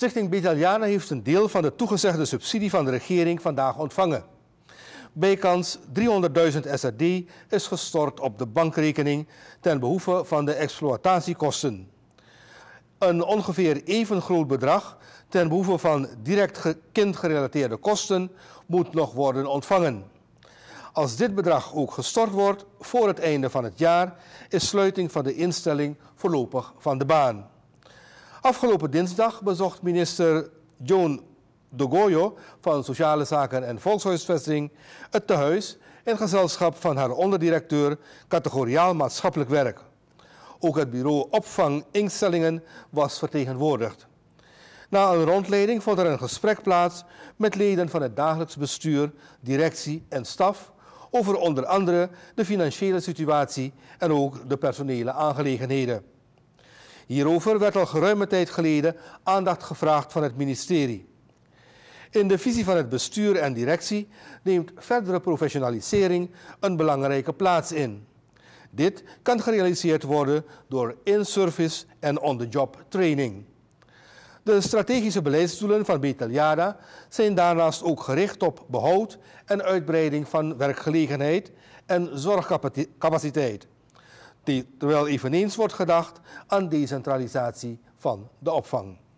Stichting Betaliana heeft een deel van de toegezegde subsidie van de regering vandaag ontvangen. Bijkans 300.000 SRD is gestort op de bankrekening ten behoeve van de exploitatiekosten. Een ongeveer even groot bedrag ten behoeve van direct kindgerelateerde kosten moet nog worden ontvangen. Als dit bedrag ook gestort wordt voor het einde van het jaar, is sluiting van de instelling voorlopig van de baan. Afgelopen dinsdag bezocht minister Joan de van Sociale Zaken en Volkshuisvesting het tehuis in gezelschap van haar onderdirecteur categoriaal maatschappelijk werk. Ook het bureau opvang instellingen was vertegenwoordigd. Na een rondleiding vond er een gesprek plaats met leden van het dagelijks bestuur, directie en staf over onder andere de financiële situatie en ook de personele aangelegenheden. Hierover werd al geruime tijd geleden aandacht gevraagd van het ministerie. In de visie van het bestuur en directie neemt verdere professionalisering een belangrijke plaats in. Dit kan gerealiseerd worden door in-service en on-the-job training. De strategische beleidsdoelen van Beteljada zijn daarnaast ook gericht op behoud en uitbreiding van werkgelegenheid en zorgcapaciteit terwijl eveneens wordt gedacht aan decentralisatie van de opvang.